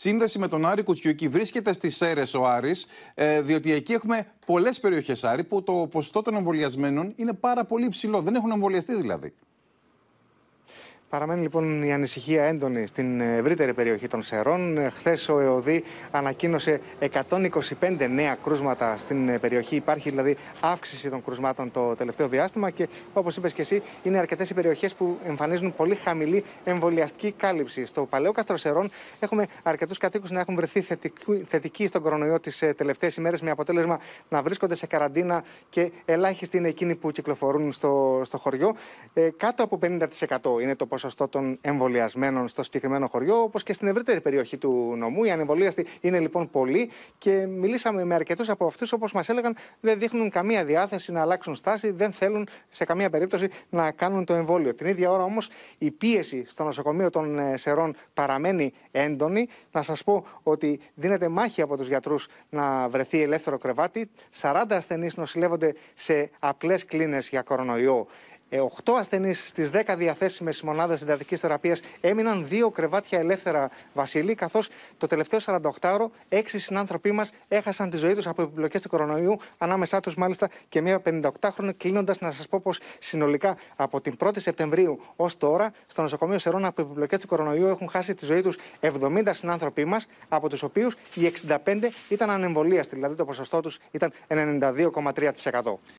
σύνδεση με τον Άρη Κουτσιουκή. Βρίσκεται στι Σέρες ο Άρης, ε, διότι εκεί έχουμε πολλές περιοχές Άρη που το ποσοστό των εμβολιασμένων είναι πάρα πολύ ψηλό. Δεν έχουν εμβολιαστεί δηλαδή. Παραμένει λοιπόν η ανησυχία έντονη στην ευρύτερη περιοχή των Σερών. Χθες ο ΕΟΔΗ ανακοίνωσε 125 νέα κρούσματα στην περιοχή. Υπάρχει δηλαδή αύξηση των κρούσματων το τελευταίο διάστημα και όπως είπες και εσύ, είναι αρκετές οι περιοχές που εμφανίζουν πολύ χαμηλή εμβολιαστική κάλυψη. Στο παλαιό Κάστρο Σερών έχουμε αρκετούς κατοίκους να έχουν βρεθεί θετικοί στον κορονοϊό τις ε, τελευταίες ημέρες με αποτέλεσμα να βρίσκονται σε καραντίνα και ελάχιστοι είναι εκείνοι που κυκλοφορούν στο, στο χωριό. Ε, κάτω από 50% είναι το ποσοστό των εμβολιασμένων στο συγκεκριμένο χωριό, όπως και στην ευρύτερη περιοχή του νομού. Οι ανεμβολίαστοι είναι λοιπόν πολλοί και μιλήσαμε με αρκετούς από αυτούς, όπως μας έλεγαν, δεν δείχνουν καμία διάθεση να αλλάξουν στάση, δεν θέλουν σε καμία περίπτωση να κάνουν το εμβόλιο. Την ίδια ώρα όμως η πίεση στο νοσοκομείο των ε, Σερών παραμένει έντονη. Να σας πω ότι δίνεται μάχη από τους γιατρούς να βρεθεί ελεύθερο κρεβάτι. 40 ασθενείς νοσηλεύονται σε απλές κλίνες για κορονοϊό. 8 ε, ασθενείς στις 10 διαθέσιμες μονάδες συντατικής θεραπείας έμειναν δύο κρεβάτια ελεύθερα, Βασίλη, καθώς το τελευταίο 48ωρο έξι συνάνθρωποι μας έχασαν τη ζωή τους από επιπλοκές του κορονοϊού, ανάμεσά τους μάλιστα και μια 58χρονη, κλείνοντας να σας πω πως συνολικά από την 1η Σεπτεμβρίου ως τώρα, στο νοσοκομείο Σερών από επιπλοκές του κορονοϊού έχουν χάσει τη ζωή τους 70 συνάνθρωποι μας, από τους οποίους οι 65 ήταν ανεμβολίαστοι, δηλαδή το ποσοστό τους ήταν 92,3%.